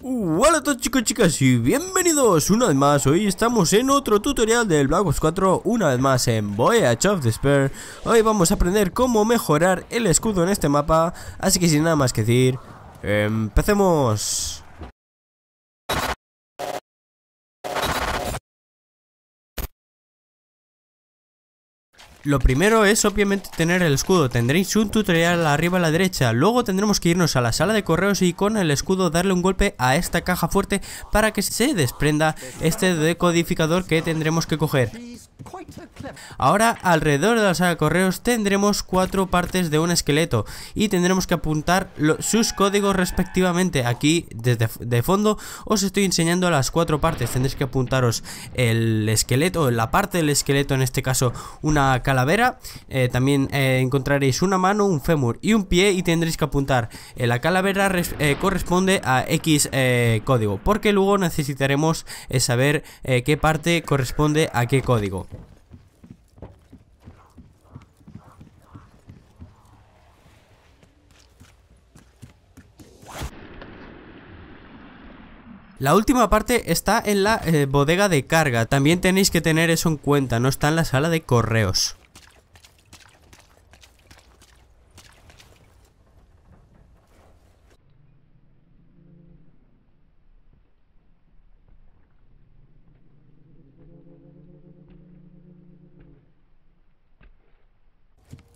hola a todos chicos y chicas y bienvenidos una vez más Hoy estamos en otro tutorial del Black Ops 4 Una vez más en Voyage of Despair Hoy vamos a aprender cómo mejorar el escudo en este mapa Así que sin nada más que decir Empecemos Lo primero es obviamente tener el escudo, tendréis un tutorial arriba a la derecha, luego tendremos que irnos a la sala de correos y con el escudo darle un golpe a esta caja fuerte para que se desprenda este decodificador que tendremos que coger. Ahora, alrededor de la sala de correos tendremos cuatro partes de un esqueleto y tendremos que apuntar sus códigos respectivamente. Aquí, desde de fondo, os estoy enseñando las cuatro partes. Tendréis que apuntaros el esqueleto, la parte del esqueleto, en este caso una calavera. Eh, también eh, encontraréis una mano, un fémur y un pie y tendréis que apuntar. Eh, la calavera corresponde a X código, porque luego necesitaremos saber qué parte corresponde a qué código. La última parte está en la eh, bodega de carga, también tenéis que tener eso en cuenta, no está en la sala de correos.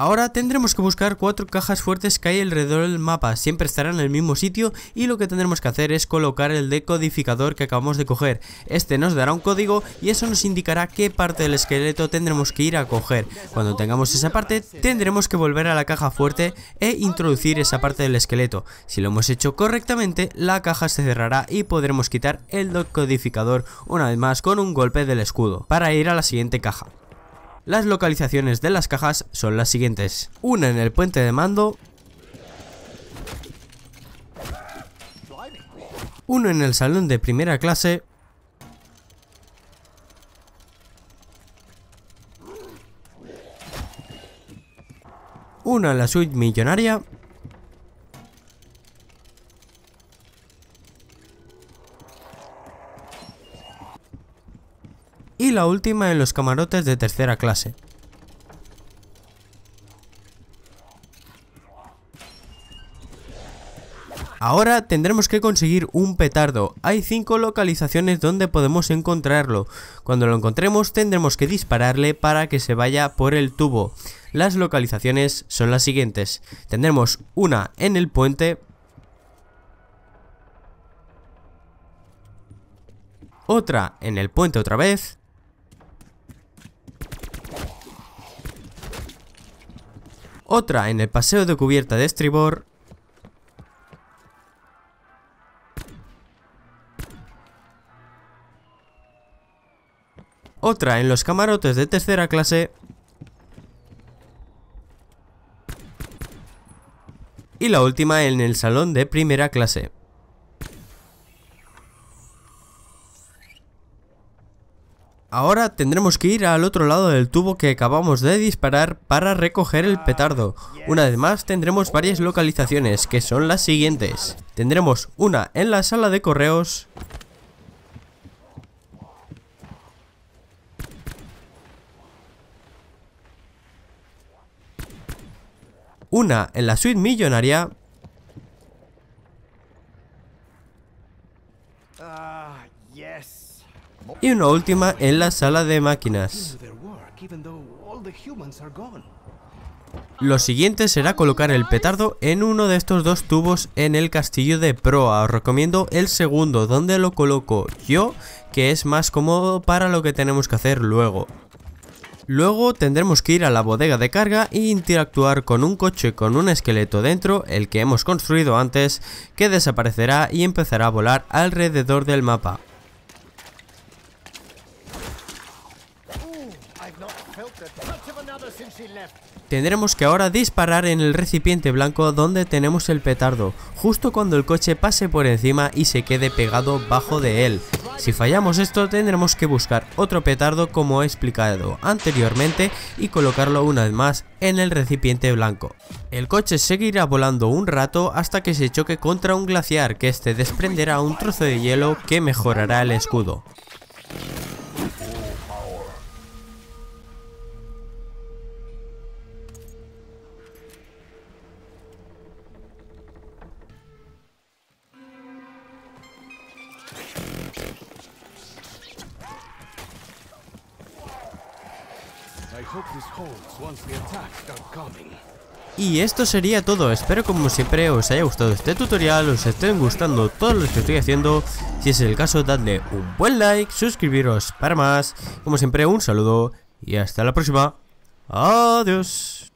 Ahora tendremos que buscar cuatro cajas fuertes que hay alrededor del mapa, siempre estarán en el mismo sitio y lo que tendremos que hacer es colocar el decodificador que acabamos de coger. Este nos dará un código y eso nos indicará qué parte del esqueleto tendremos que ir a coger. Cuando tengamos esa parte tendremos que volver a la caja fuerte e introducir esa parte del esqueleto. Si lo hemos hecho correctamente la caja se cerrará y podremos quitar el decodificador una vez más con un golpe del escudo para ir a la siguiente caja. Las localizaciones de las cajas son las siguientes. Una en el puente de mando, uno en el salón de primera clase, Una en la suite millonaria y la última en los camarotes de tercera clase. Ahora tendremos que conseguir un petardo. Hay cinco localizaciones donde podemos encontrarlo. Cuando lo encontremos tendremos que dispararle para que se vaya por el tubo. Las localizaciones son las siguientes. Tendremos una en el puente. Otra en el puente otra vez. otra en el paseo de cubierta de estribor otra en los camarotes de tercera clase y la última en el salón de primera clase. Ahora tendremos que ir al otro lado del tubo que acabamos de disparar para recoger el petardo. Una vez más tendremos varias localizaciones, que son las siguientes. Tendremos una en la sala de correos, una en la suite millonaria una última en la sala de máquinas. Lo siguiente será colocar el petardo en uno de estos dos tubos en el castillo de proa. Os recomiendo el segundo, donde lo coloco yo, que es más cómodo para lo que tenemos que hacer luego. Luego tendremos que ir a la bodega de carga e interactuar con un coche con un esqueleto dentro, el que hemos construido antes, que desaparecerá y empezará a volar alrededor del mapa. Tendremos que ahora disparar en el recipiente blanco donde tenemos el petardo, justo cuando el coche pase por encima y se quede pegado bajo de él. Si fallamos esto tendremos que buscar otro petardo como he explicado anteriormente y colocarlo una vez más en el recipiente blanco. El coche seguirá volando un rato hasta que se choque contra un glaciar que este desprenderá un trozo de hielo que mejorará el escudo. Y esto sería todo, espero como siempre os haya gustado este tutorial, os estén gustando todo lo que estoy haciendo, si es el caso dadle un buen like, suscribiros para más, como siempre un saludo y hasta la próxima, adiós.